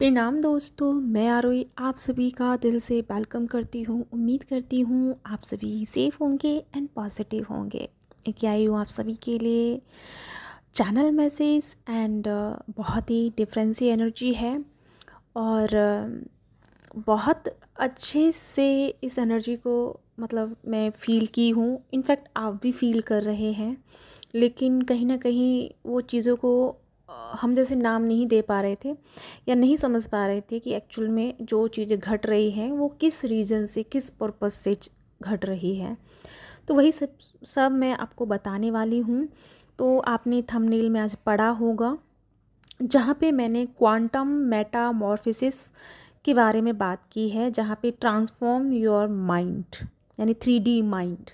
प्रणाम दोस्तों मैं आरोही आप सभी का दिल से वेलकम करती हूँ उम्मीद करती हूँ आप सभी सेफ़ होंगे एंड पॉजिटिव होंगे क्या आई हूँ आप सभी के लिए चैनल मैसेज एंड बहुत ही डिफरेंट एनर्जी है और uh, बहुत अच्छे से इस एनर्जी को मतलब मैं फ़ील की हूँ इनफैक्ट आप भी फील कर रहे हैं लेकिन कहीं ना कहीं वो चीज़ों को हम जैसे नाम नहीं दे पा रहे थे या नहीं समझ पा रहे थे कि एक्चुअल में जो चीज़ें घट रही हैं वो किस रीज़न से किस पर्पस से घट रही है तो वही सब सब मैं आपको बताने वाली हूँ तो आपने थंबनेल में आज पढ़ा होगा जहाँ पे मैंने क्वांटम मेटामॉर्फिसिस के बारे में बात की है जहाँ पे ट्रांसफॉर्म योर माइंड यानी थ्री डी माइंड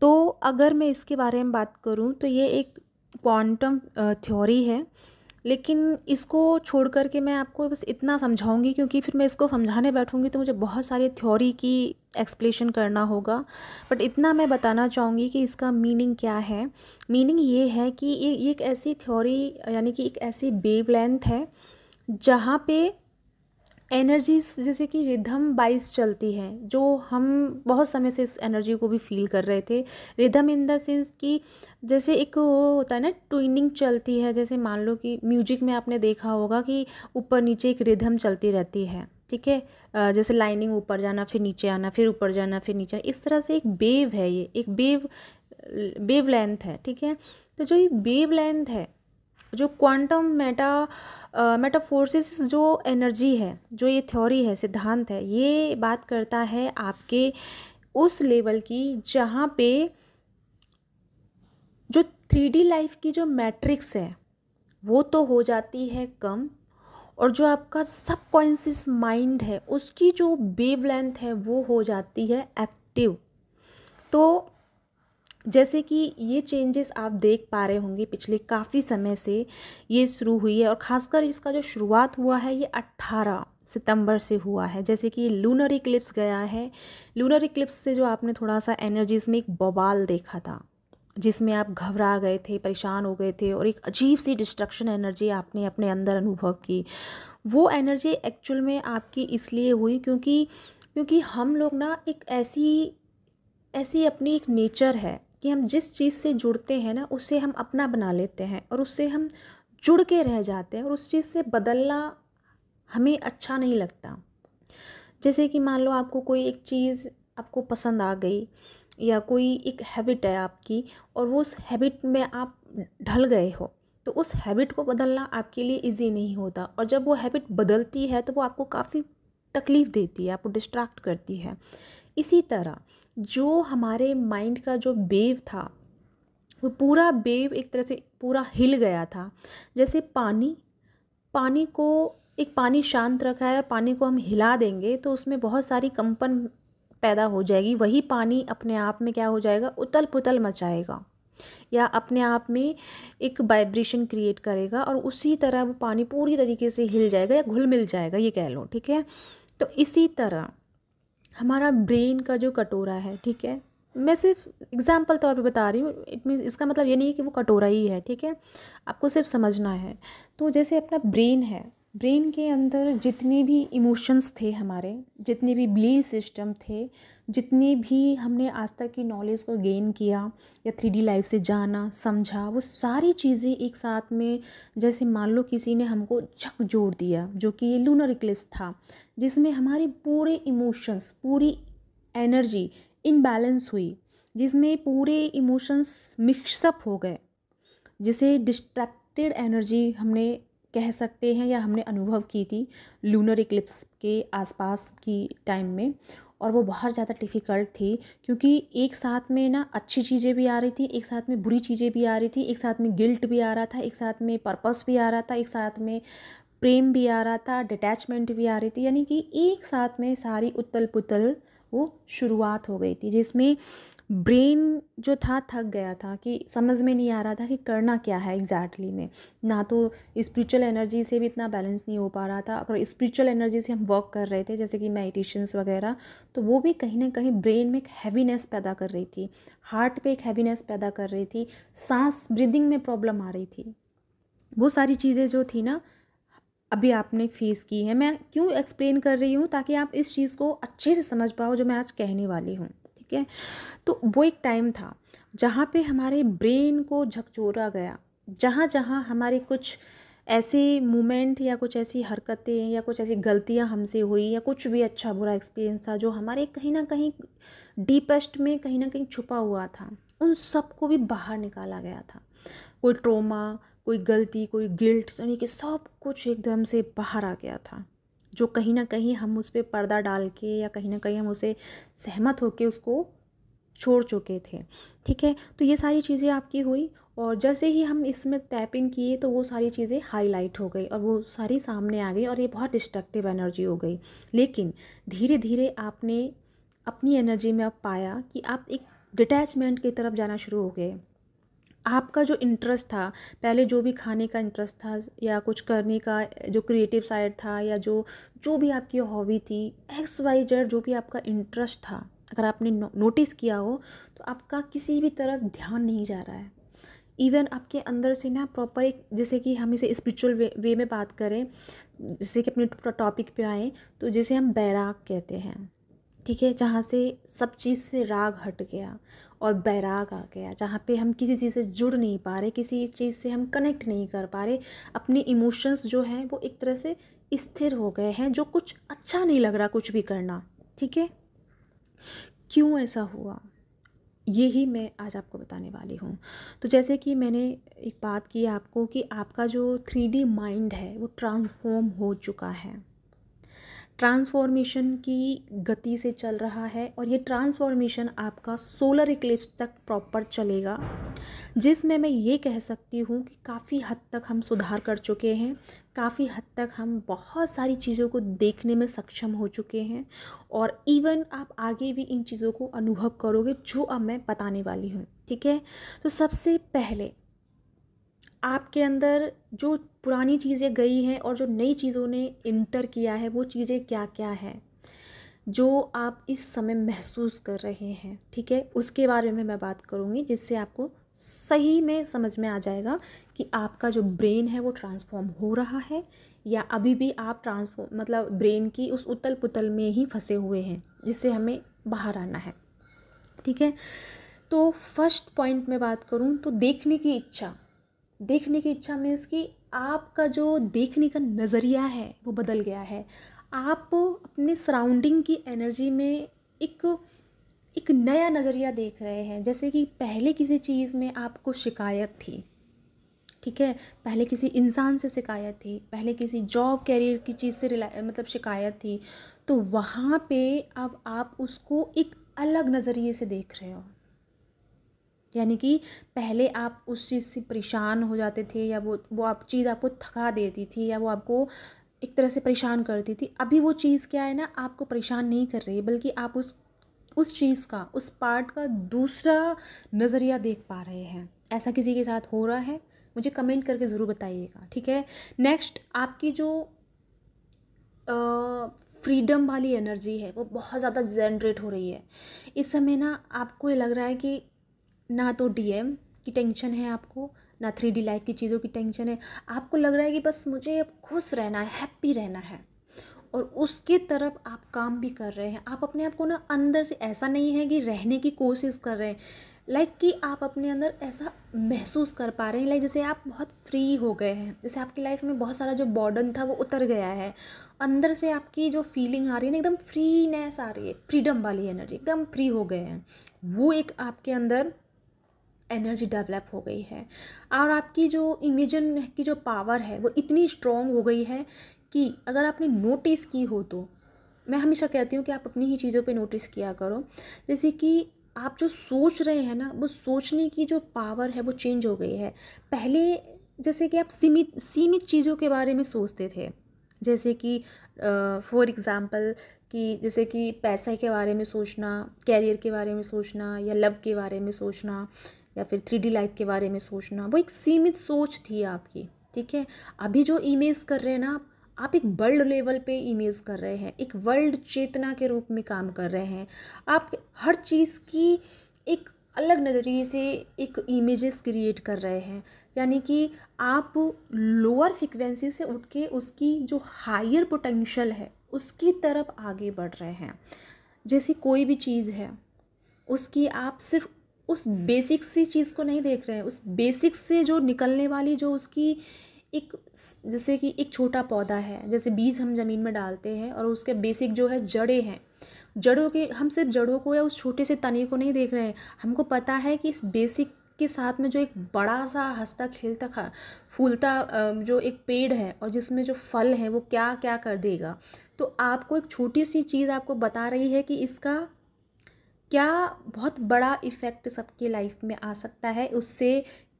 तो अगर मैं इसके बारे में बात करूँ तो ये एक क्वांटम थ्योरी है लेकिन इसको छोड़ कर के मैं आपको बस इतना समझाऊंगी क्योंकि फिर मैं इसको समझाने बैठूंगी तो मुझे बहुत सारी थ्योरी की एक्सप्लेशन करना होगा बट इतना मैं बताना चाहूँगी कि इसका मीनिंग क्या है मीनिंग ये है कि ये, एक ऐसी थ्योरी यानी कि एक ऐसी वेव लेंथ है जहाँ पे एनर्जीज जैसे कि रिधम बाइस चलती है जो हम बहुत समय से इस एनर्जी को भी फील कर रहे थे रिधम इन द सेंस कि जैसे एक वो होता है ना ट्विनिंग चलती है जैसे मान लो कि म्यूजिक में आपने देखा होगा कि ऊपर नीचे एक रिधम चलती रहती है ठीक है जैसे लाइनिंग ऊपर जाना फिर नीचे आना फिर ऊपर जाना फिर नीचे आना इस तरह से एक बेव है ये एक बेव बेव लेंथ है ठीक है तो जो ये बेव लेंथ है जो क्वांटम मेटा मेटाफोर्सिस जो एनर्जी है जो ये थ्योरी है सिद्धांत है ये बात करता है आपके उस लेवल की जहाँ पे जो थ्री डी लाइफ की जो मैट्रिक्स है वो तो हो जाती है कम और जो आपका सब कॉन्सियस माइंड है उसकी जो वेव लेंथ है वो हो जाती है एक्टिव तो जैसे कि ये चेंजेस आप देख पा रहे होंगे पिछले काफ़ी समय से ये शुरू हुई है और ख़ासकर इसका जो शुरुआत हुआ है ये 18 सितंबर से हुआ है जैसे कि लूनर इक्लिप्स गया है लूनर इक्लिप्स से जो आपने थोड़ा सा एनर्जीज में एक बवाल देखा था जिसमें आप घबरा गए थे परेशान हो गए थे और एक अजीब सी डिस्ट्रक्शन एनर्जी आपने अपने अंदर अनुभव की वो एनर्जी एक्चुअल में आपकी इसलिए हुई क्योंकि क्योंकि हम लोग ना एक ऐसी ऐसी अपनी एक नेचर है कि हम जिस चीज़ से जुड़ते हैं ना उसे हम अपना बना लेते हैं और उससे हम जुड़ के रह जाते हैं और उस चीज़ से बदलना हमें अच्छा नहीं लगता जैसे कि मान लो आपको कोई एक चीज़ आपको पसंद आ गई या कोई एक हैबिट है आपकी और वो उस हैबिट में आप ढल गए हो तो उस हैबिट को बदलना आपके लिए इजी नहीं होता और जब वो हैबिट बदलती है तो वो आपको काफ़ी तकलीफ़ देती है आपको डिस्ट्रैक्ट करती है इसी तरह जो हमारे माइंड का जो बेव था वो पूरा बेव एक तरह से पूरा हिल गया था जैसे पानी पानी को एक पानी शांत रखा है पानी को हम हिला देंगे तो उसमें बहुत सारी कंपन पैदा हो जाएगी वही पानी अपने आप में क्या हो जाएगा उतल पुतल मचाएगा या अपने आप में एक वाइब्रेशन क्रिएट करेगा और उसी तरह वो पानी पूरी तरीके से हिल जाएगा या घुल मिल जाएगा ये कह लो ठीक है तो इसी तरह हमारा ब्रेन का जो कटोरा है ठीक है मैं सिर्फ एग्ज़ाम्पल तौर पे बता रही हूँ इट मीन इसका मतलब ये नहीं है कि वो कटोरा ही है ठीक है आपको सिर्फ समझना है तो जैसे अपना ब्रेन है ब्रेन के अंदर जितने भी इमोशंस थे हमारे जितने भी बिलीव सिस्टम थे जितने भी हमने आज तक की नॉलेज को गेन किया या थ्री डी लाइफ से जाना समझा वो सारी चीज़ें एक साथ में जैसे मान लो किसी ने हमको झक जोड़ दिया जो कि ये लूनर इक्लिप्स था जिसमें हमारे पूरे इमोशंस पूरी एनर्जी इनबैलेंस हुई जिसमें पूरे इमोशंस मिक्सअप हो गए जिसे डिस्ट्रैक्टेड एनर्जी हमने कह सकते हैं या हमने अनुभव की थी लूनर इक्लिप्स के आसपास की टाइम में और वो बहुत ज़्यादा डिफ़िकल्ट थी क्योंकि एक साथ में ना अच्छी चीज़ें भी आ रही थी एक साथ में बुरी चीज़ें भी आ रही थी एक साथ में गिल्ट भी आ रहा था एक साथ में पर्पस भी आ रहा था एक साथ में प्रेम भी आ रहा था डिटैचमेंट भी आ रही थी यानी कि एक साथ में सारी उतल पुतल वो शुरुआत हो गई थी जिसमें ब्रेन जो था थक गया था कि समझ में नहीं आ रहा था कि करना क्या है एग्जैक्टली में ना तो स्पिरिचुअल एनर्जी से भी इतना बैलेंस नहीं हो पा रहा था अगर स्पिरिचुअल एनर्जी से हम वर्क कर रहे थे जैसे कि मेडिटेशंस वगैरह तो वो भी कहीं ना कहीं ब्रेन में एक हैवीनेस पैदा कर रही थी हार्ट पे एक हैवीनेस पैदा कर रही थी सांस ब्रीदिंग में प्रॉब्लम आ रही थी वो सारी चीज़ें जो थी ना अभी आपने फेस की है मैं क्यों एक्सप्लेन कर रही हूँ ताकि आप इस चीज़ को अच्छे से समझ पाओ जो मैं आज कहने वाली हूँ ठीक है तो वो एक टाइम था जहाँ पे हमारे ब्रेन को झकझोरा गया जहाँ जहाँ हमारे कुछ ऐसे मूमेंट या कुछ ऐसी हरकतें या कुछ ऐसी गलतियाँ हमसे हुई या कुछ भी अच्छा बुरा एक्सपीरियंस था जो हमारे कहीं ना कहीं डीपेस्ट में कहीं ना कहीं छुपा हुआ था उन सब को भी बाहर निकाला गया था कोई ट्रोमा कोई गलती कोई गिल्ट यानी कि सब कुछ एकदम से बाहर आ गया था जो कहीं ना कहीं हम उस पर पर्दा डाल के या कहीं ना कहीं हम उसे सहमत होकर उसको छोड़ चुके थे ठीक है तो ये सारी चीज़ें आपकी हुई और जैसे ही हम इसमें टैप इन किए तो वो सारी चीज़ें हाईलाइट हो गई और वो सारी सामने आ गई और ये बहुत डिस्ट्रक्टिव एनर्जी हो गई लेकिन धीरे धीरे आपने अपनी एनर्जी में अब पाया कि आप एक डिटैचमेंट की तरफ जाना शुरू हो गए आपका जो इंटरेस्ट था पहले जो भी खाने का इंटरेस्ट था या कुछ करने का जो क्रिएटिव साइड था या जो जो भी आपकी हॉबी थी एक्स वाई जेड जो भी आपका इंटरेस्ट था अगर आपने नो, नोटिस किया हो तो आपका किसी भी तरफ ध्यान नहीं जा रहा है इवन आपके अंदर से ना प्रॉपर एक जैसे कि हम इसे स्पिरिचुअल वे, वे में बात करें जैसे कि अपने टॉपिक पे आए तो जिसे हम बैराग कहते हैं ठीक है जहाँ से सब चीज़ से राग हट गया और बैराग आ गया जहाँ पे हम किसी चीज़ से जुड़ नहीं पा रहे किसी चीज़ से हम कनेक्ट नहीं कर पा रहे अपने इमोशंस जो हैं वो एक तरह से स्थिर हो गए हैं जो कुछ अच्छा नहीं लग रहा कुछ भी करना ठीक है क्यों ऐसा हुआ यही मैं आज आपको बताने वाली हूँ तो जैसे कि मैंने एक बात की आपको कि आपका जो थ्री माइंड है वो ट्रांसफॉर्म हो चुका है ट्रांसफॉर्मेशन की गति से चल रहा है और ये ट्रांसफॉर्मेशन आपका सोलर इक्लिप्स तक प्रॉपर चलेगा जिसमें मैं ये कह सकती हूँ कि काफ़ी हद तक हम सुधार कर चुके हैं काफ़ी हद तक हम बहुत सारी चीज़ों को देखने में सक्षम हो चुके हैं और इवन आप आगे भी इन चीज़ों को अनुभव करोगे जो अब मैं बताने वाली हूँ ठीक है तो सबसे पहले आपके अंदर जो पुरानी चीज़ें गई हैं और जो नई चीज़ों ने इंटर किया है वो चीज़ें क्या क्या है जो आप इस समय महसूस कर रहे हैं ठीक है उसके बारे में मैं बात करूँगी जिससे आपको सही में समझ में आ जाएगा कि आपका जो ब्रेन है वो ट्रांसफॉर्म हो रहा है या अभी भी आप ट्रांसफॉर्म मतलब ब्रेन की उस उतल पुतल में ही फंसे हुए हैं जिससे हमें बाहर आना है ठीक है तो फर्स्ट पॉइंट में बात करूँ तो देखने की इच्छा देखने की इच्छा मीन्स कि आपका जो देखने का नज़रिया है वो बदल गया है आप अपने सराउंडिंग की एनर्जी में एक एक नया नज़रिया देख रहे हैं जैसे कि पहले किसी चीज़ में आपको शिकायत थी ठीक है पहले किसी इंसान से शिकायत थी पहले किसी जॉब कैरियर की चीज़ से रिला मतलब शिकायत थी तो वहाँ पे अब आप उसको एक अलग नज़रिए से देख रहे हो यानी कि पहले आप उस चीज़ से परेशान हो जाते थे या वो वो आप चीज़ आपको थका देती थी या वो आपको एक तरह से परेशान करती थी अभी वो चीज़ क्या है ना आपको परेशान नहीं कर रही बल्कि आप उस उस चीज़ का उस पार्ट का दूसरा नज़रिया देख पा रहे हैं ऐसा किसी के साथ हो रहा है मुझे कमेंट करके ज़रूर बताइएगा ठीक है नेक्स्ट आपकी जो फ्रीडम वाली एनर्जी है वो बहुत ज़्यादा जनरेट हो रही है इस समय ना आपको ये लग रहा है कि ना तो डी की टेंशन है आपको ना थ्री डी लाइफ की चीज़ों की टेंशन है आपको लग रहा है कि बस मुझे अब खुश रहना है हैप्पी रहना है और उसके तरफ आप काम भी कर रहे हैं आप अपने आप को ना अंदर से ऐसा नहीं है कि रहने की कोशिश कर रहे हैं लाइक like कि आप अपने अंदर ऐसा महसूस कर पा रहे हैं लाइक like जैसे आप बहुत फ्री हो गए हैं जैसे आपकी लाइफ में बहुत सारा जो बॉर्डन था वो उतर गया है अंदर से आपकी जो फीलिंग आ रही है ना एकदम फ्रीनेस आ रही है फ्रीडम वाली एनर्जी एकदम फ्री हो गए हैं वो एक आपके अंदर एनर्जी डेवलप हो गई है और आपकी जो इमेजन की जो पावर है वो इतनी स्ट्रॉन्ग हो गई है कि अगर आपने नोटिस की हो तो मैं हमेशा कहती हूँ कि आप अपनी ही चीज़ों पे नोटिस किया करो जैसे कि आप जो सोच रहे हैं ना वो सोचने की जो पावर है वो चेंज हो गई है पहले जैसे कि आप सीमित सीमित चीज़ों के बारे में सोचते थे जैसे कि फॉर एग्ज़ाम्पल कि जैसे कि पैसे के बारे में सोचना कैरियर के बारे में सोचना या लव के बारे में सोचना या फिर थ्री लाइफ के बारे में सोचना वो एक सीमित सोच थी आपकी ठीक है अभी जो इमेज कर रहे हैं ना आप एक वर्ल्ड लेवल पे इमेज कर रहे हैं एक वर्ल्ड चेतना के रूप में काम कर रहे हैं आप हर चीज़ की एक अलग नज़रिए से एक इमेजेस क्रिएट कर रहे हैं यानी कि आप लोअर फ्रिक्वेंसी से उठ के उसकी जो हायर पोटेंशियल है उसकी तरफ आगे बढ़ रहे हैं जैसे कोई भी चीज़ है उसकी आप सिर्फ उस बेसिक सी चीज़ को नहीं देख रहे हैं उस बेसिक से जो निकलने वाली जो उसकी एक जैसे कि एक छोटा पौधा है जैसे बीज हम ज़मीन में डालते हैं और उसके बेसिक जो है जड़ें हैं जड़ों के हम सिर्फ जड़ों को या उस छोटे से तने को नहीं देख रहे हैं हमको पता है कि इस बेसिक के साथ में जो एक बड़ा सा हंसता खेलता खा फूलता जो एक पेड़ है और जिसमें जो फल है वो क्या क्या कर देगा तो आपको एक छोटी सी चीज़ आपको बता रही है कि इसका क्या बहुत बड़ा इफ़ेक्ट सबके लाइफ में आ सकता है उससे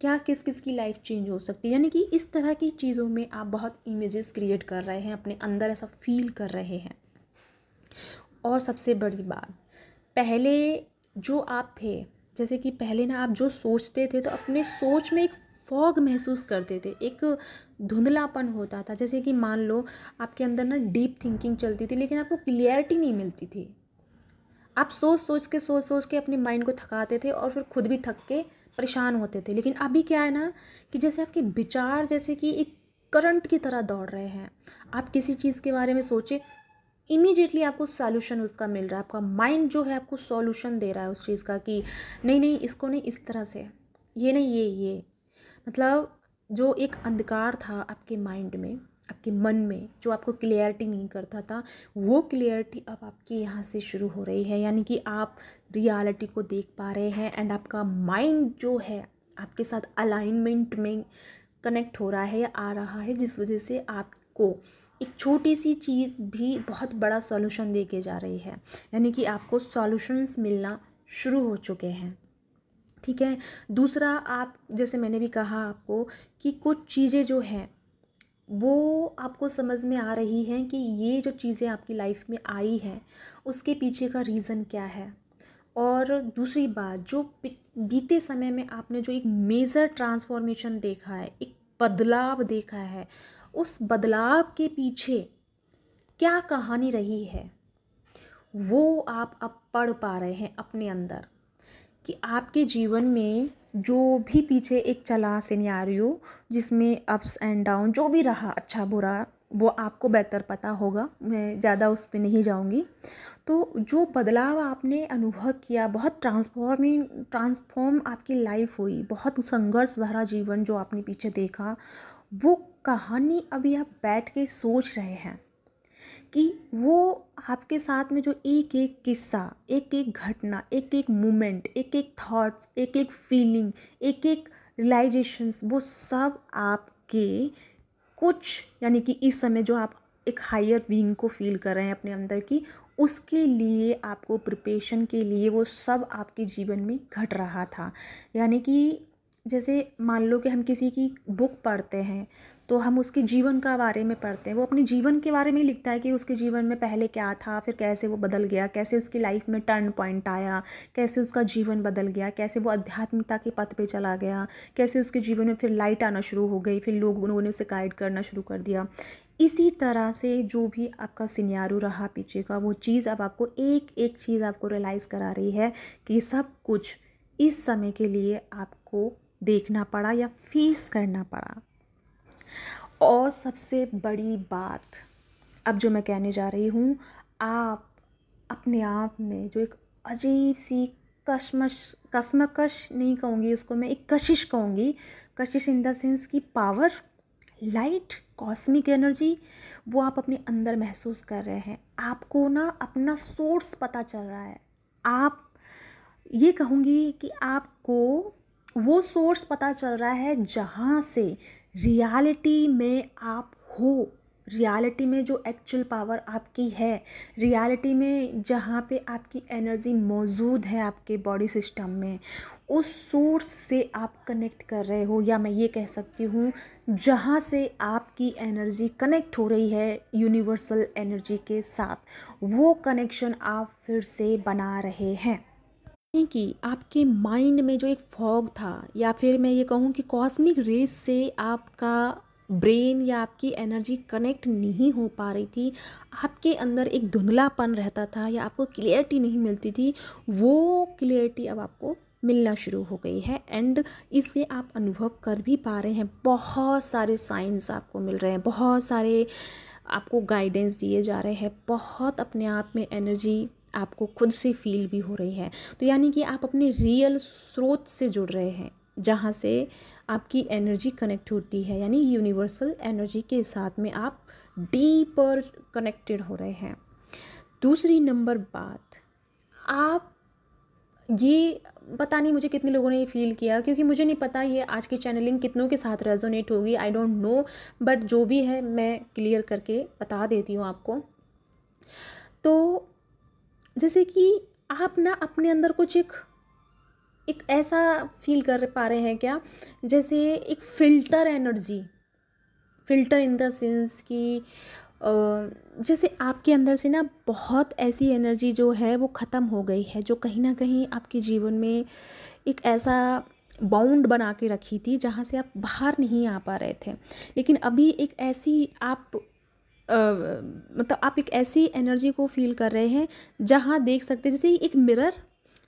क्या किस किस की लाइफ चेंज हो सकती है यानी कि इस तरह की चीज़ों में आप बहुत इमेजेस क्रिएट कर रहे हैं अपने अंदर ऐसा फील कर रहे हैं और सबसे बड़ी बात पहले जो आप थे जैसे कि पहले ना आप जो सोचते थे तो अपने सोच में एक फॉग महसूस करते थे एक धुंधलापन होता था जैसे कि मान लो आपके अंदर ना डीप थिंकिंग चलती थी लेकिन आपको क्लियरिटी नहीं मिलती थी आप सोच सोच के सोच सोच के अपने माइंड को थकाते थे और फिर खुद भी थक के परेशान होते थे लेकिन अभी क्या है ना कि जैसे आपके विचार जैसे कि एक करंट की तरह दौड़ रहे हैं आप किसी चीज़ के बारे में सोचें इमीडिएटली आपको सॉल्यूशन उसका मिल रहा है आपका माइंड जो है आपको सॉल्यूशन दे रहा है उस चीज़ का कि नहीं नहीं इसको नहीं इस तरह से ये नहीं ये ये मतलब जो एक अंधकार था आपके माइंड में आपके मन में जो आपको क्लियरिटी नहीं करता था वो क्लियरिटी अब आपके यहाँ से शुरू हो रही है यानी कि आप रियलिटी को देख पा रहे हैं एंड आपका माइंड जो है आपके साथ अलाइनमेंट में कनेक्ट हो रहा है या आ रहा है जिस वजह से आपको एक छोटी सी चीज़ भी बहुत बड़ा सॉल्यूशन दे के जा रही है यानी कि आपको सॉल्यूशंस मिलना शुरू हो चुके हैं ठीक है दूसरा आप जैसे मैंने भी कहा आपको कि कुछ चीज़ें जो हैं वो आपको समझ में आ रही हैं कि ये जो चीज़ें आपकी लाइफ में आई हैं उसके पीछे का रीज़न क्या है और दूसरी बात जो बीते समय में आपने जो एक मेजर ट्रांसफॉर्मेशन देखा है एक बदलाव देखा है उस बदलाव के पीछे क्या कहानी रही है वो आप अब पढ़ पा रहे हैं अपने अंदर कि आपके जीवन में जो भी पीछे एक चला सिनारियो जिसमें अप्स एंड डाउन जो भी रहा अच्छा बुरा वो आपको बेहतर पता होगा मैं ज़्यादा उस पर नहीं जाऊँगी तो जो बदलाव आपने अनुभव किया बहुत ट्रांसफॉर्मिंग ट्रांसफॉर्म आपकी लाइफ हुई बहुत संघर्ष भरा जीवन जो आपने पीछे देखा वो कहानी अभी आप बैठ के सोच रहे हैं कि वो आपके साथ में जो एक एक किस्सा एक एक घटना एक एक मोमेंट एक एक थॉट्स एक एक फीलिंग एक एक रियलाइजेशंस वो सब आपके कुछ यानी कि इस समय जो आप एक हायर बींग को फील कर रहे हैं अपने अंदर की उसके लिए आपको प्रिपेशन के लिए वो सब आपके जीवन में घट रहा था यानी कि जैसे मान लो कि हम किसी की बुक पढ़ते हैं तो हम उसके जीवन का बारे में पढ़ते हैं वो अपने जीवन के बारे में ही लिखता है कि उसके जीवन में पहले क्या था फिर कैसे वो बदल गया कैसे उसकी लाइफ में टर्न पॉइंट आया कैसे उसका जीवन बदल गया कैसे वो अध्यात्मिकता के पथ पर चला गया कैसे उसके जीवन में फिर लाइट आना शुरू हो गई फिर लोग उन्होंने उसे गाइड करना शुरू कर दिया इसी तरह से जो भी आपका सिनारू रहा पीछे का वो चीज़ अब आपको एक एक चीज़ आपको रियलाइज़ करा रही है कि सब कुछ इस समय के लिए आपको देखना पड़ा या फेस करना पड़ा और सबसे बड़ी बात अब जो मैं कहने जा रही हूँ आप अपने आप में जो एक अजीब सी कशमश कसमकश नहीं कहूँगी उसको मैं एक कशिश कहूँगी कशिश इन देंस की पावर लाइट कॉस्मिक एनर्जी वो आप अपने अंदर महसूस कर रहे हैं आपको ना अपना सोर्स पता चल रहा है आप ये कहूँगी कि आपको वो सोर्स पता चल रहा है जहाँ से रियलिटी में आप हो रियलिटी में जो एक्चुअल पावर आपकी है रियलिटी में जहाँ पे आपकी एनर्जी मौजूद है आपके बॉडी सिस्टम में उस सोर्स से आप कनेक्ट कर रहे हो या मैं ये कह सकती हूँ जहाँ से आपकी एनर्जी कनेक्ट हो रही है यूनिवर्सल एनर्जी के साथ वो कनेक्शन आप फिर से बना रहे हैं कि आपके माइंड में जो एक फॉग था या फिर मैं ये कहूँ कि कॉस्मिक रेस से आपका ब्रेन या आपकी एनर्जी कनेक्ट नहीं हो पा रही थी आपके अंदर एक धुंधलापन रहता था या आपको क्लियरिटी नहीं मिलती थी वो क्लियरिटी अब आपको मिलना शुरू हो गई है एंड इसे आप अनुभव कर भी पा रहे हैं बहुत सारे साइंस आपको मिल रहे हैं बहुत सारे आपको गाइडेंस दिए जा रहे हैं बहुत अपने आप में एनर्जी आपको खुद से फील भी हो रही है तो यानी कि आप अपने रियल स्रोत से जुड़ रहे हैं जहाँ से आपकी एनर्जी कनेक्ट होती है यानी यूनिवर्सल एनर्जी के साथ में आप डीपर कनेक्टेड हो रहे हैं दूसरी नंबर बात आप ये पता नहीं मुझे कितने लोगों ने ये फील किया क्योंकि मुझे नहीं पता ये आज की चैनलिंग कितनों के साथ रेजोनेट होगी आई डोंट नो बट जो भी है मैं क्लियर करके बता देती हूँ आपको तो जैसे कि आप ना अपने अंदर कुछ एक एक ऐसा फील कर पा रहे हैं क्या जैसे एक फ़िल्टर एनर्जी फ़िल्टर इन देंस सेंस कि जैसे आपके अंदर से ना बहुत ऐसी एनर्जी जो है वो ख़त्म हो गई है जो कहीं ना कहीं आपके जीवन में एक ऐसा बाउंड बना के रखी थी जहाँ से आप बाहर नहीं आ पा रहे थे लेकिन अभी एक ऐसी आप मतलब आप एक ऐसी एनर्जी को फील कर रहे हैं जहाँ देख सकते हैं जैसे एक मिरर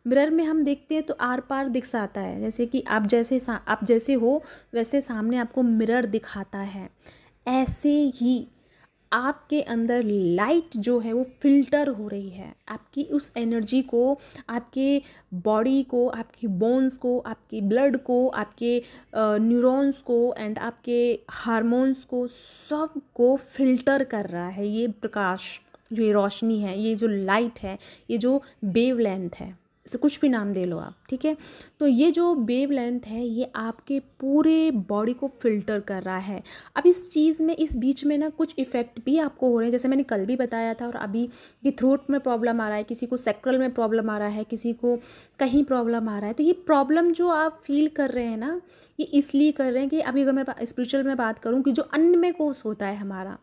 मिरर में हम देखते हैं तो आर पार दिखाता है जैसे कि आप जैसे आप जैसे हो वैसे सामने आपको मिरर दिखाता है ऐसे ही आपके अंदर लाइट जो है वो फिल्टर हो रही है आपकी उस एनर्जी को आपके बॉडी को आपकी बोन्स को आपके ब्लड को आपके न्यूरॉन्स को एंड आपके हार्मोन्स को सब को फिल्टर कर रहा है ये प्रकाश जो ये रोशनी है ये जो लाइट है ये जो वेव लेंथ है कुछ भी नाम दे लो आप ठीक है तो ये जो वेव लेंथ है ये आपके पूरे बॉडी को फिल्टर कर रहा है अब इस चीज़ में इस बीच में ना कुछ इफ़ेक्ट भी आपको हो रहे हैं जैसे मैंने कल भी बताया था और अभी कि थ्रोट में प्रॉब्लम आ रहा है किसी को सेक्रल में प्रॉब्लम आ रहा है किसी को कहीं प्रॉब्लम आ रहा है तो ये प्रॉब्लम जो आप फील कर रहे हैं ना ये इसलिए कर रहे हैं कि अभी अगर मैं स्पिरिचुअल में बात करूँ कि जो अन्य में कोर्स होता है हमारा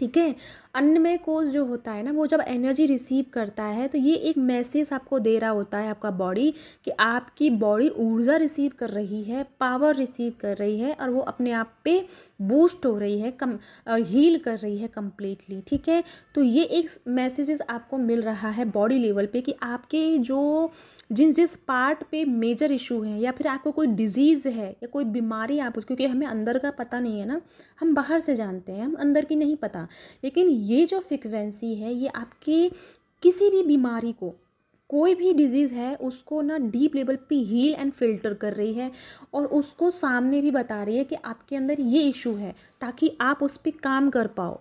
ठीक है अन्नमय कोष जो होता है ना वो जब एनर्जी रिसीव करता है तो ये एक मैसेज आपको दे रहा होता है आपका बॉडी कि आपकी बॉडी ऊर्जा रिसीव कर रही है पावर रिसीव कर रही है और वो अपने आप पे बूस्ट हो रही है कम हील कर रही है कम्प्लीटली ठीक है तो ये एक मैसेजेस आपको मिल रहा है बॉडी लेवल पे कि आपके जो जिस जिस पार्ट पे मेजर इशू है या फिर आपको कोई डिजीज़ है या कोई बीमारी आप उस क्योंकि हमें अंदर का पता नहीं है ना हम बाहर से जानते हैं हम अंदर की नहीं पता लेकिन ये जो फ्रिक्वेंसी है ये आपके किसी भी बीमारी को कोई भी डिजीज़ है उसको ना डीप लेवल पे हील एंड फिल्टर कर रही है और उसको सामने भी बता रही है कि आपके अंदर ये इशू है ताकि आप उस पर काम कर पाओ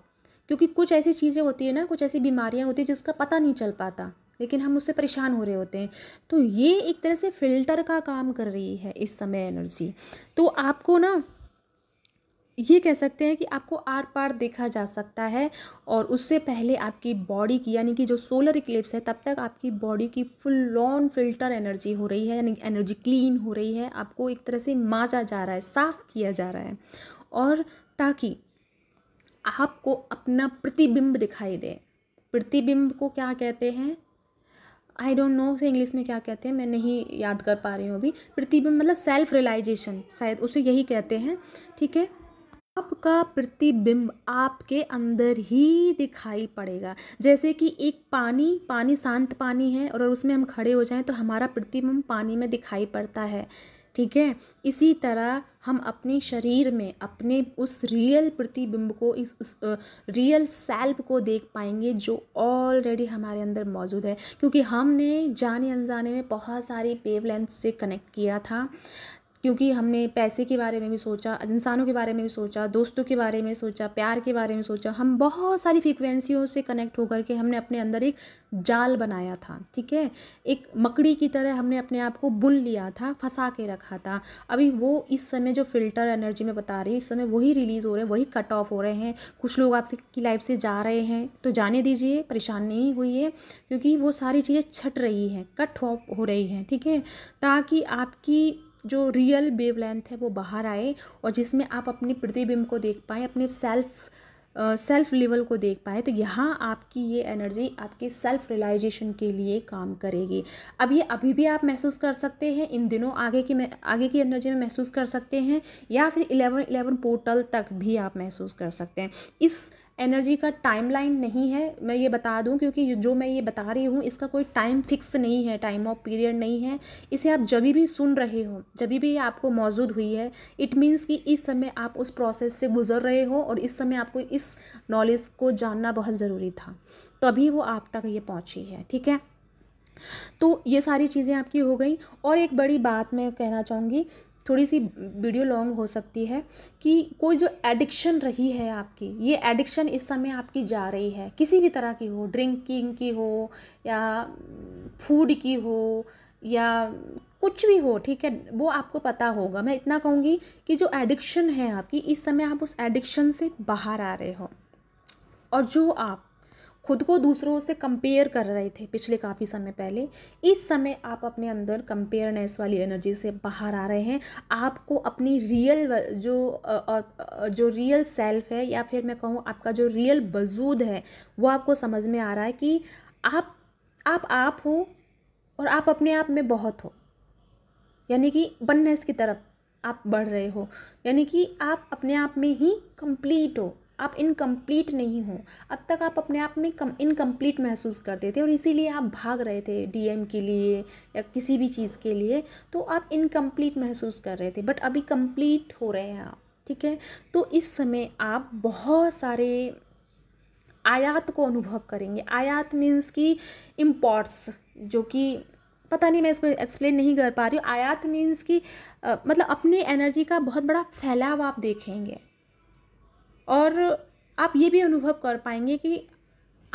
क्योंकि कुछ ऐसी चीज़ें होती है ना कुछ ऐसी बीमारियाँ होती है जिसका पता नहीं चल पाता लेकिन हम उससे परेशान हो रहे होते हैं तो ये एक तरह से फिल्टर का काम कर रही है इस समय एनर्जी तो आपको ना ये कह सकते हैं कि आपको आर पार देखा जा सकता है और उससे पहले आपकी बॉडी की यानी कि जो सोलर इक्लिप्स है तब तक आपकी बॉडी की फुल ऑन फिल्टर एनर्जी हो रही है यानी एनर्जी क्लीन हो रही है आपको एक तरह से माजा जा रहा है साफ किया जा रहा है और ताकि आपको अपना प्रतिबिंब दिखाई दे प्रतिबिंब को क्या कहते हैं आई डोंट नो से इंग्लिश में क्या कहते हैं मैं नहीं याद कर पा रही हूँ अभी प्रतिबिंब मतलब सेल्फ रियलाइजेशन शायद उसे यही कहते हैं ठीक है आपका प्रतिबिंब आपके अंदर ही दिखाई पड़ेगा जैसे कि एक पानी पानी शांत पानी है और उसमें हम खड़े हो जाएं तो हमारा प्रतिबिंब पानी में दिखाई पड़ता है ठीक है इसी तरह हम अपने शरीर में अपने उस रियल प्रतिबिंब को इस उस रियल सेल्फ को देख पाएंगे जो ऑलरेडी हमारे अंदर मौजूद है क्योंकि हमने जाने अनजाने में बहुत सारी पेवलेंथ से कनेक्ट किया था क्योंकि हमने पैसे के बारे में भी सोचा इंसानों के बारे में भी सोचा दोस्तों के बारे में सोचा प्यार के बारे में सोचा हम बहुत सारी फ्रिक्वेंसियों से कनेक्ट होकर के हमने अपने अंदर एक जाल बनाया था ठीक है एक मकड़ी की तरह हमने अपने आप को बुन लिया था फंसा के रखा था अभी वो इस समय जो फिल्टर एनर्जी में बता रही इस समय वही रिलीज़ हो रहे हैं वही कट ऑफ हो रहे हैं कुछ लोग आपसे की लाइफ से जा रहे हैं तो जाने दीजिए परेशान नहीं हुई है क्योंकि वो सारी चीज़ें छट रही हैं कट ऑफ हो रही हैं ठीक है ताकि आपकी जो रियल वेव लेंथ है वो बाहर आए और जिसमें आप अपने प्रतिबिंब को देख पाएँ अपने सेल्फ सेल्फ लेवल को देख पाए तो यहाँ आपकी ये एनर्जी आपके सेल्फ रियलाइजेशन के लिए काम करेगी अब ये अभी भी आप महसूस कर सकते हैं इन दिनों आगे की आगे की एनर्जी में महसूस कर सकते हैं या फिर इलेवन इलेवन पोर्टल तक भी आप महसूस कर सकते हैं इस एनर्जी का टाइमलाइन नहीं है मैं ये बता दूं क्योंकि जो मैं ये बता रही हूँ इसका कोई टाइम फिक्स नहीं है टाइम ऑफ पीरियड नहीं है इसे आप जब भी सुन रहे हो जब भी ये आपको मौजूद हुई है इट मीन्स कि इस समय आप उस प्रोसेस से गुजर रहे हो और इस समय आपको इस नॉलेज को जानना बहुत ज़रूरी था तभी वो आप तक ये पहुँची है ठीक है तो ये सारी चीज़ें आपकी हो गई और एक बड़ी बात मैं कहना चाहूँगी थोड़ी सी वीडियो लॉन्ग हो सकती है कि कोई जो एडिक्शन रही है आपकी ये एडिक्शन इस समय आपकी जा रही है किसी भी तरह की हो ड्रिंकिंग की हो या फूड की हो या कुछ भी हो ठीक है वो आपको पता होगा मैं इतना कहूँगी कि जो एडिक्शन है आपकी इस समय आप उस एडिक्शन से बाहर आ रहे हो और जो आप खुद को दूसरों से कंपेयर कर रहे थे पिछले काफ़ी समय पहले इस समय आप अपने अंदर कंपेयरनेस वाली एनर्जी से बाहर आ रहे हैं आपको अपनी रियल जो जो रियल सेल्फ है या फिर मैं कहूँ आपका जो रियल वजूद है वो आपको समझ में आ रहा है कि आप आप आप हो और आप अपने आप में बहुत हो यानी कि बननेस की तरफ आप बढ़ रहे हो यानी कि आप अपने आप में ही कंप्लीट हो आप इनकम्प्लीट नहीं हो अब तक आप अपने आप में कम इनकम्प्लीट महसूस करते थे और इसीलिए आप भाग रहे थे डीएम के लिए या किसी भी चीज़ के लिए तो आप इनकम्प्लीट महसूस कर रहे थे बट अभी कम्प्लीट हो रहे हैं आप ठीक है तो इस समय आप बहुत सारे आयात को अनुभव करेंगे आयात मीन्स कि इम्पोर्ट्स जो कि पता नहीं मैं इसको एक्सप्लेन नहीं कर पा रही हूँ आयात मीन्स कि मतलब अपनी एनर्जी का बहुत बड़ा फैलाव आप देखेंगे और आप ये भी अनुभव कर पाएंगे कि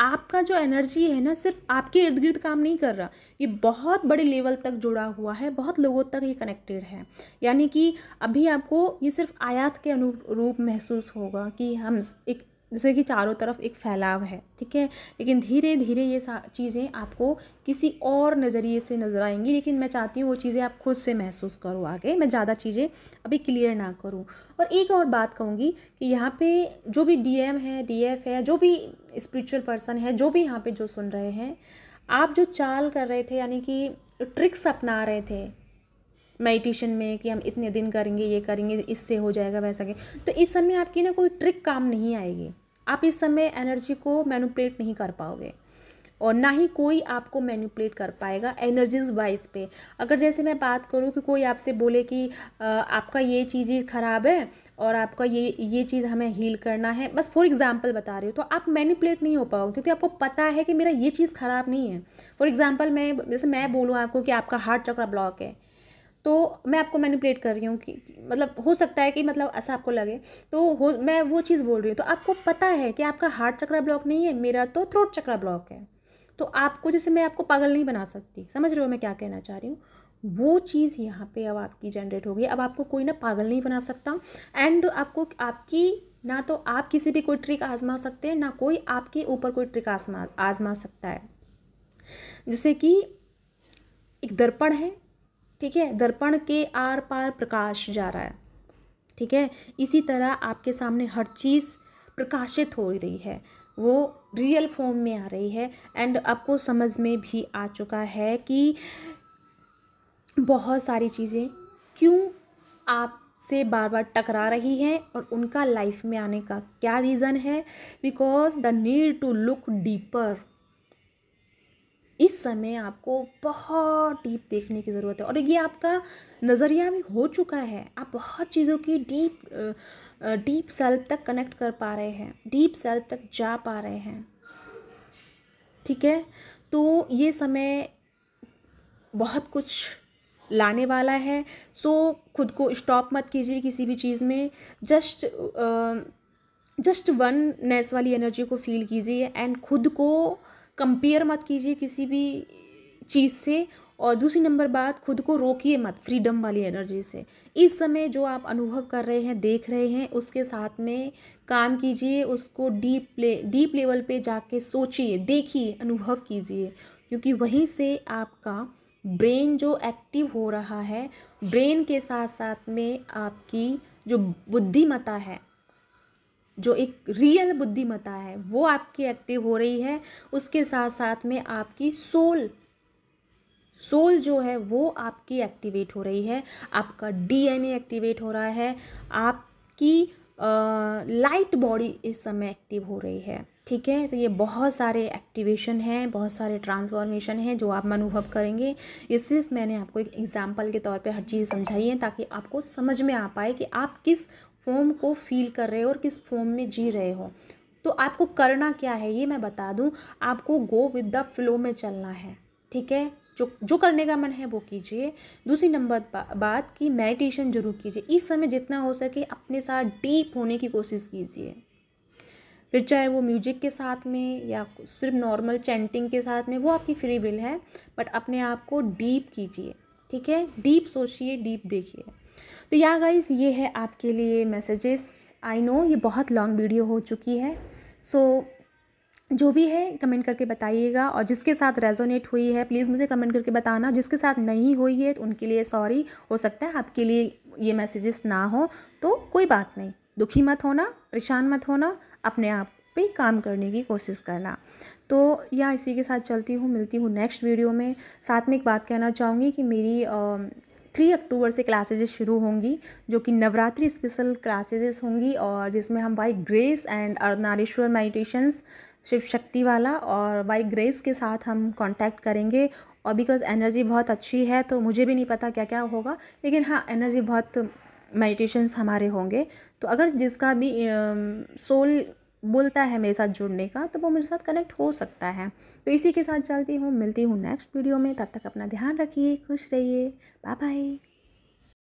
आपका जो एनर्जी है ना सिर्फ आपके इर्द गिर्द काम नहीं कर रहा ये बहुत बड़े लेवल तक जुड़ा हुआ है बहुत लोगों तक ये कनेक्टेड है यानी कि अभी आपको ये सिर्फ आयात के अनुरूप महसूस होगा कि हम एक जैसे कि चारों तरफ एक फैलाव है ठीक है लेकिन धीरे धीरे ये चीज़ें आपको किसी और नज़रिए से नज़र आएंगी लेकिन मैं चाहती हूँ वो चीज़ें आप खुद से महसूस करो आगे मैं ज़्यादा चीज़ें अभी क्लियर ना करूँ और एक और बात कहूँगी कि यहाँ पे जो भी डीएम है डीएफ है जो भी स्पिरिचुअल पर्सन है जो भी यहाँ पर जो सुन रहे हैं आप जो चाल कर रहे थे यानी कि ट्रिक्स अपना रहे थे मेडिटेशन में कि हम इतने दिन करेंगे ये करेंगे इससे हो जाएगा वैसा के तो इस समय आपकी ना कोई ट्रिक काम नहीं आएगी आप इस समय एनर्जी को मैनुपलेट नहीं कर पाओगे और ना ही कोई आपको मैनिपुलेट कर पाएगा एनर्जीज वाइज पे अगर जैसे मैं बात करूँ कि कोई आपसे बोले कि आपका ये चीज़ ख़राब है और आपका ये ये चीज़ हमें हील करना है बस फॉर एग्ज़ाम्पल बता रही हूँ तो आप मैनिपुलेट नहीं हो पाओगे क्योंकि आपको पता है कि मेरा ये चीज़ ख़राब नहीं है फॉर एग्ज़ाम्पल मैं जैसे मैं बोलूँ आपको कि आपका हार्ट चक्रा ब्लॉक है तो मैं आपको मैनिपुलेट कर रही हूँ कि मतलब हो सकता है कि मतलब ऐसा आपको लगे तो हो मैं वो चीज़ बोल रही हूँ तो आपको पता है कि आपका हार्ट चक्रा ब्लॉक नहीं है मेरा तो थ्रोट चक्रा ब्लॉक है तो आपको जैसे मैं आपको पागल नहीं बना सकती समझ रहे हो मैं क्या कहना चाह रही हूँ वो चीज़ यहाँ पे अब आपकी जनरेट हो गई अब आपको कोई ना पागल नहीं बना सकता एंड आपको आपकी ना तो आप किसी भी कोई ट्रिक आजमा सकते हैं ना कोई आपके ऊपर कोई ट्रिक आजमा आजमा सकता है जैसे कि एक दर्पण है ठीक है दर्पण के आर पार प्रकाश जा रहा है ठीक है इसी तरह आपके सामने हर चीज़ प्रकाशित हो रही है वो रियल फॉर्म में आ रही है एंड आपको समझ में भी आ चुका है कि बहुत सारी चीज़ें क्यों आपसे बार बार टकरा रही हैं और उनका लाइफ में आने का क्या रीज़न है because the need to look deeper इस समय आपको बहुत डीप देखने की ज़रूरत है और ये आपका नज़रिया भी हो चुका है आप बहुत चीज़ों की डीप डीप सेल्फ तक कनेक्ट कर पा रहे हैं डीप सेल्फ तक जा पा रहे हैं ठीक है तो ये समय बहुत कुछ लाने वाला है सो खुद को स्टॉप मत कीजिए किसी भी चीज़ में जस्ट जस्ट वन नेस वाली एनर्जी को फील कीजिए एंड खुद को कंपेयर मत कीजिए किसी भी चीज़ से और दूसरी नंबर बात खुद को रोकिए मत फ्रीडम वाली एनर्जी से इस समय जो आप अनुभव कर रहे हैं देख रहे हैं उसके साथ में काम कीजिए उसको डीप ले डीप लेवल पे जाके सोचिए देखिए अनुभव कीजिए क्योंकि वहीं से आपका ब्रेन जो एक्टिव हो रहा है ब्रेन के साथ साथ में आपकी जो बुद्धिमता है जो एक रियल बुद्धिमता है वो आपकी एक्टिव हो रही है उसके साथ साथ में आपकी सोल सोल जो है वो आपकी एक्टिवेट हो रही है आपका डीएनए एक्टिवेट हो रहा है आपकी लाइट बॉडी इस समय एक्टिव हो रही है ठीक है तो ये बहुत सारे एक्टिवेशन हैं बहुत सारे ट्रांसफॉर्मेशन हैं जो आप अनुभव करेंगे ये सिर्फ मैंने आपको एक एग्जाम्पल के तौर पे हर चीज़ समझाई है ताकि आपको समझ में आ पाए कि आप किस फॉर्म को फील कर रहे हो और किस फॉर्म में जी रहे हो तो आपको करना क्या है ये मैं बता दूँ आपको गो विद द फ्लो में चलना है ठीक है जो जो करने का मन है वो कीजिए दूसरी नंबर बात कि मेडिटेशन जरूर कीजिए इस समय जितना हो सके अपने साथ डीप होने की कोशिश कीजिए फिर चाहे वो म्यूजिक के साथ में या सिर्फ नॉर्मल चैंटिंग के साथ में वो आपकी फ्री विल है बट अपने आप को डीप कीजिए ठीक है डीप सोचिए डीप देखिए तो या गाइस ये है आपके लिए मैसेजेस आई नो ये बहुत लॉन्ग वीडियो हो चुकी है सो so, जो भी है कमेंट करके बताइएगा और जिसके साथ रेजोनेट हुई है प्लीज़ मुझे कमेंट करके बताना जिसके साथ नहीं हुई है तो उनके लिए सॉरी हो सकता है आपके लिए ये मैसेजेस ना हो तो कोई बात नहीं दुखी मत होना परेशान मत होना अपने आप पे काम करने की कोशिश करना तो या इसी के साथ चलती हूँ मिलती हूँ नेक्स्ट वीडियो में साथ में एक बात कहना चाहूँगी कि मेरी थ्री अक्टूबर से क्लासेज शुरू होंगी जो कि नवरात्रि स्पेशल क्लासेजेस होंगी और जिसमें हम by grace and Ardhanarishvara meditations Shiva Shakti वाला और बाई ग्रेस के साथ हम कांटेक्ट करेंगे और बिकॉज एनर्जी बहुत अच्छी है तो मुझे भी नहीं पता क्या क्या होगा लेकिन हाँ एनर्जी बहुत मेडिटेशंस हमारे होंगे तो अगर जिसका भी सोल बोलता है मेरे साथ जुड़ने का तो वो मेरे साथ कनेक्ट हो सकता है तो इसी के साथ चलती हूँ मिलती हूँ नेक्स्ट वीडियो में तब तक अपना ध्यान रखिए खुश रहिए बाय बाय